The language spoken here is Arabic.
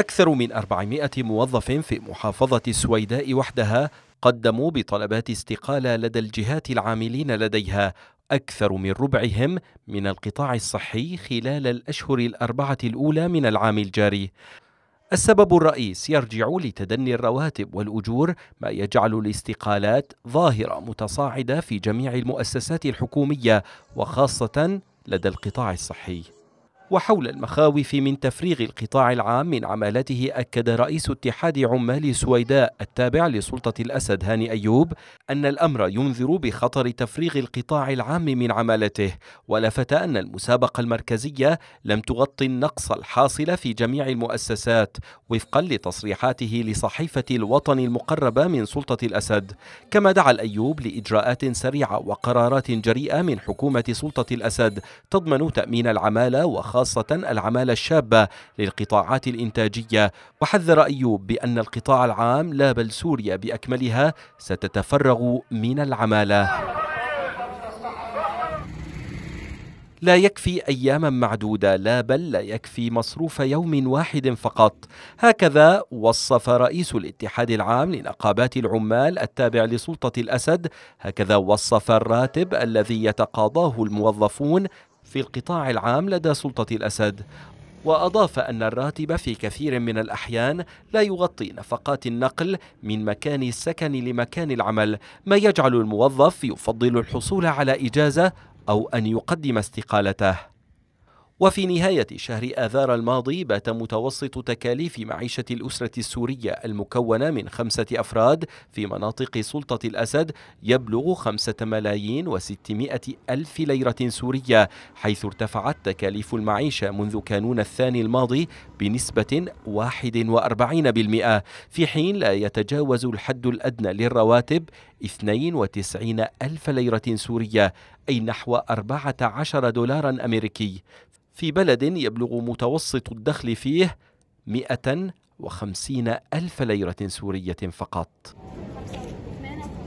أكثر من 400 موظف في محافظة السويداء وحدها قدموا بطلبات استقالة لدى الجهات العاملين لديها أكثر من ربعهم من القطاع الصحي خلال الأشهر الأربعة الأولى من العام الجاري. السبب الرئيس يرجع لتدني الرواتب والأجور ما يجعل الاستقالات ظاهرة متصاعدة في جميع المؤسسات الحكومية وخاصة لدى القطاع الصحي وحول المخاوف من تفريغ القطاع العام من عمالته أكد رئيس اتحاد عمال سويداء التابع لسلطة الأسد هاني أيوب أن الأمر ينذر بخطر تفريغ القطاع العام من عمالته ولفت أن المسابقة المركزية لم تغطي النقص الحاصل في جميع المؤسسات وفقا لتصريحاته لصحيفة الوطن المقربة من سلطة الأسد كما دعا الأيوب لإجراءات سريعة وقرارات جريئة من حكومة سلطة الأسد تضمن تأمين العمالة وخاصة خاصة العمالة الشابة للقطاعات الإنتاجية وحذر أيوب بأن القطاع العام لا بل سوريا بأكملها ستتفرغ من العمالة لا يكفي اياما معدوده لا بل لا يكفي مصروف يوم واحد فقط هكذا وصف رئيس الاتحاد العام لنقابات العمال التابع لسلطه الاسد هكذا وصف الراتب الذي يتقاضاه الموظفون في القطاع العام لدى سلطة الأسد وأضاف أن الراتب في كثير من الأحيان لا يغطي نفقات النقل من مكان السكن لمكان العمل ما يجعل الموظف يفضل الحصول على إجازة أو أن يقدم استقالته وفي نهاية شهر آذار الماضي بات متوسط تكاليف معيشة الأسرة السورية المكونة من خمسة أفراد في مناطق سلطة الأسد يبلغ خمسة ملايين وستمائة ألف ليرة سورية حيث ارتفعت تكاليف المعيشة منذ كانون الثاني الماضي بنسبة 41% في حين لا يتجاوز الحد الأدنى للرواتب 92 ألف ليرة سورية أي نحو 14 دولارا أمريكي في بلد يبلغ متوسط الدخل فيه 150 ألف ليرة سورية فقط